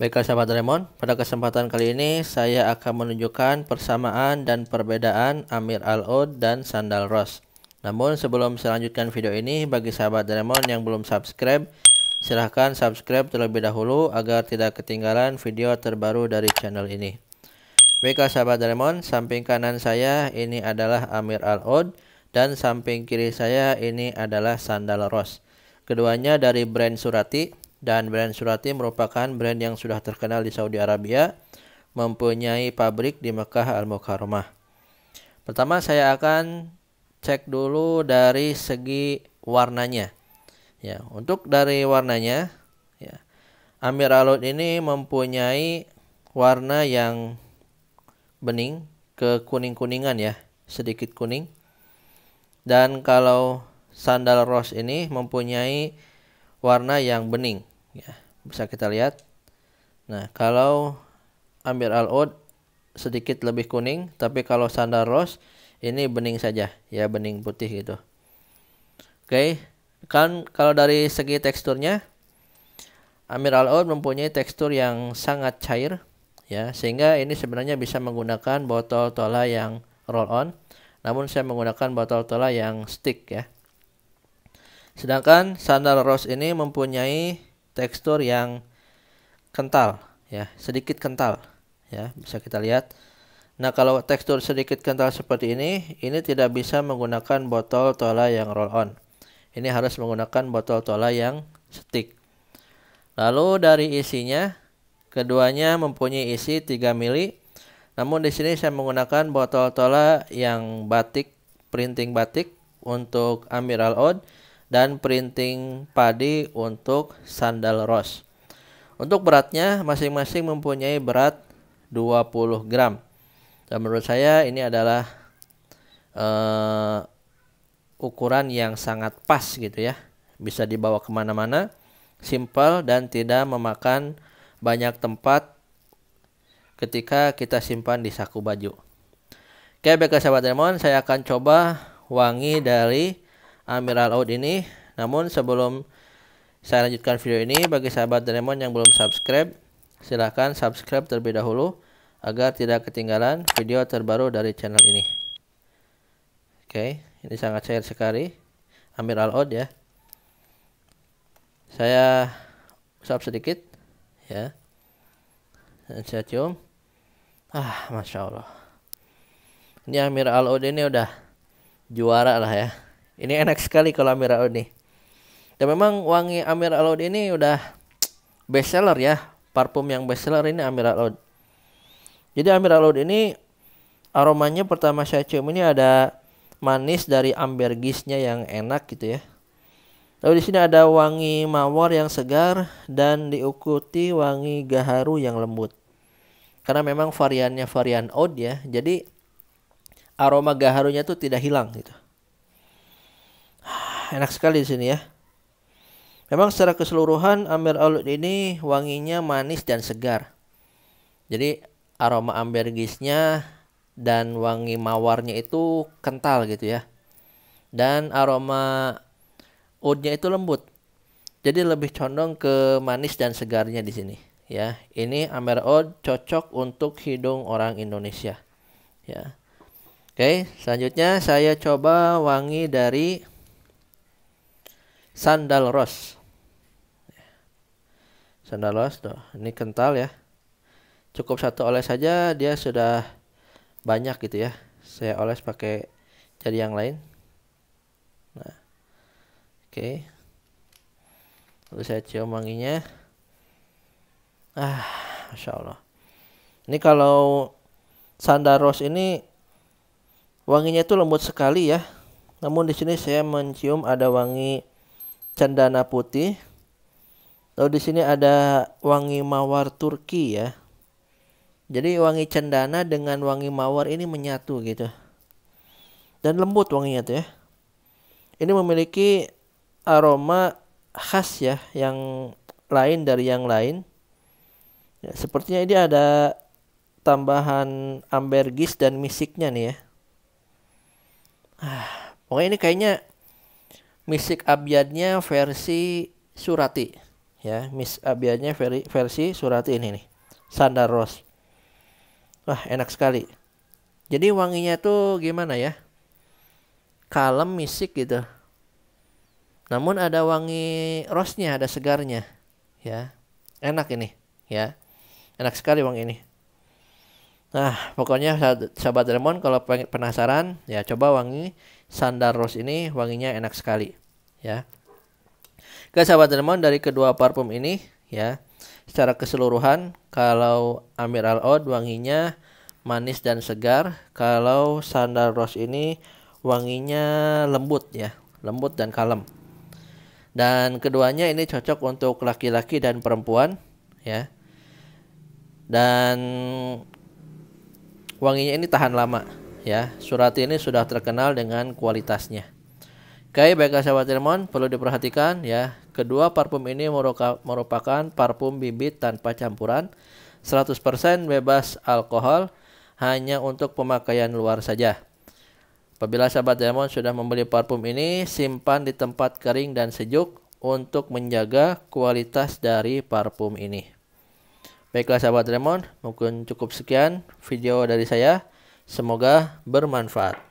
Baiklah sahabat Doraemon, pada kesempatan kali ini saya akan menunjukkan persamaan dan perbedaan Amir al oud dan Sandal Ross. Namun sebelum saya lanjutkan video ini, bagi sahabat Doraemon yang belum subscribe, silahkan subscribe terlebih dahulu agar tidak ketinggalan video terbaru dari channel ini. Baiklah sahabat Doraemon, samping kanan saya ini adalah Amir al oud dan samping kiri saya ini adalah Sandal Ross. Keduanya dari brand Surati, dan brand Surati merupakan brand yang sudah terkenal di Saudi Arabia, mempunyai pabrik di Mekah Al-Mukarramah. Pertama saya akan cek dulu dari segi warnanya. Ya, untuk dari warnanya, ya, Amir Alut ini mempunyai warna yang bening ke kuning-kuningan ya, sedikit kuning. Dan kalau sandal rose ini mempunyai warna yang bening ya bisa kita lihat nah kalau Amir Al Od sedikit lebih kuning tapi kalau Sandal Rose ini bening saja ya bening putih gitu oke kan kalau dari segi teksturnya Amir Al oud mempunyai tekstur yang sangat cair ya sehingga ini sebenarnya bisa menggunakan botol tola yang roll on namun saya menggunakan botol tola yang stick ya sedangkan sandal rose ini mempunyai tekstur yang kental ya, sedikit kental ya, bisa kita lihat. Nah, kalau tekstur sedikit kental seperti ini, ini tidak bisa menggunakan botol tola yang roll on. Ini harus menggunakan botol tola yang stick. Lalu dari isinya, keduanya mempunyai isi 3 mili. Namun di sini saya menggunakan botol tola yang batik, printing batik untuk Amiral Oud dan printing padi untuk sandal ros. Untuk beratnya masing-masing mempunyai berat 20 gram. Dan menurut saya ini adalah uh, ukuran yang sangat pas gitu ya. Bisa dibawa kemana-mana, simple dan tidak memakan banyak tempat ketika kita simpan di saku baju. Oke, baiklah sahabat Lemon, saya akan coba wangi dari Amiral Out ini. Namun sebelum saya lanjutkan video ini, bagi sahabat Doraemon yang belum subscribe, silahkan subscribe terlebih dahulu agar tidak ketinggalan video terbaru dari channel ini. Oke, ini sangat cair sekali. Amiral Out ya. Saya usap sedikit ya. Dan saya cium. Ah, masya Allah. Ini Amir Al ini udah juara lah ya. Ini enak sekali kalau Amir Alaud nih. Dan memang wangi Amir Alaud ini udah best seller ya. Parfum yang best seller ini Amir Alaud. Jadi Amir Alaud ini aromanya pertama saya cium ini ada manis dari ambergisnya yang enak gitu ya. Lalu di sini ada wangi mawar yang segar dan diikuti wangi gaharu yang lembut. Karena memang variannya varian oud ya. Jadi aroma gaharunya tuh tidak hilang gitu enak sekali di sini ya. Memang secara keseluruhan amber alut ini wanginya manis dan segar. Jadi aroma ambergisnya dan wangi mawarnya itu kental gitu ya. Dan aroma oudnya itu lembut. Jadi lebih condong ke manis dan segarnya di sini ya. Ini amber oud cocok untuk hidung orang Indonesia ya. Oke, selanjutnya saya coba wangi dari sandal ros. Sandal ros tuh, ini kental ya. Cukup satu oles saja dia sudah banyak gitu ya. Saya oles pakai jari yang lain. Nah. Oke. Okay. Lalu saya cium wanginya. Ah, Masya Allah. Ini kalau sandal ros ini wanginya itu lembut sekali ya. Namun di sini saya mencium ada wangi cendana putih. Lalu di sini ada wangi mawar Turki ya. Jadi wangi cendana dengan wangi mawar ini menyatu gitu. Dan lembut wanginya tuh ya. Ini memiliki aroma khas ya yang lain dari yang lain. Ya, sepertinya ini ada tambahan ambergris dan misiknya nih ya. Ah, pokoknya ini kayaknya misik abiadnya versi surati ya mis abiadnya veri, versi surati ini nih sandar rose wah enak sekali jadi wanginya tuh gimana ya kalem misik gitu namun ada wangi rose nya ada segarnya ya enak ini ya enak sekali wangi ini Nah, pokoknya sahabat Lemon kalau penasaran ya coba wangi sandar rose ini wanginya enak sekali ya. Ke sahabat teman dari kedua parfum ini ya secara keseluruhan kalau Amir Al Od wanginya manis dan segar kalau Sandal Rose ini wanginya lembut ya lembut dan kalem dan keduanya ini cocok untuk laki-laki dan perempuan ya dan wanginya ini tahan lama ya surat ini sudah terkenal dengan kualitasnya Oke, baiklah sahabat Ilmon, perlu diperhatikan ya. Kedua parfum ini merupakan parfum bibit tanpa campuran, 100% bebas alkohol, hanya untuk pemakaian luar saja. Apabila sahabat Ilmon sudah membeli parfum ini, simpan di tempat kering dan sejuk untuk menjaga kualitas dari parfum ini. Baiklah sahabat Ilmon, mungkin cukup sekian video dari saya. Semoga bermanfaat.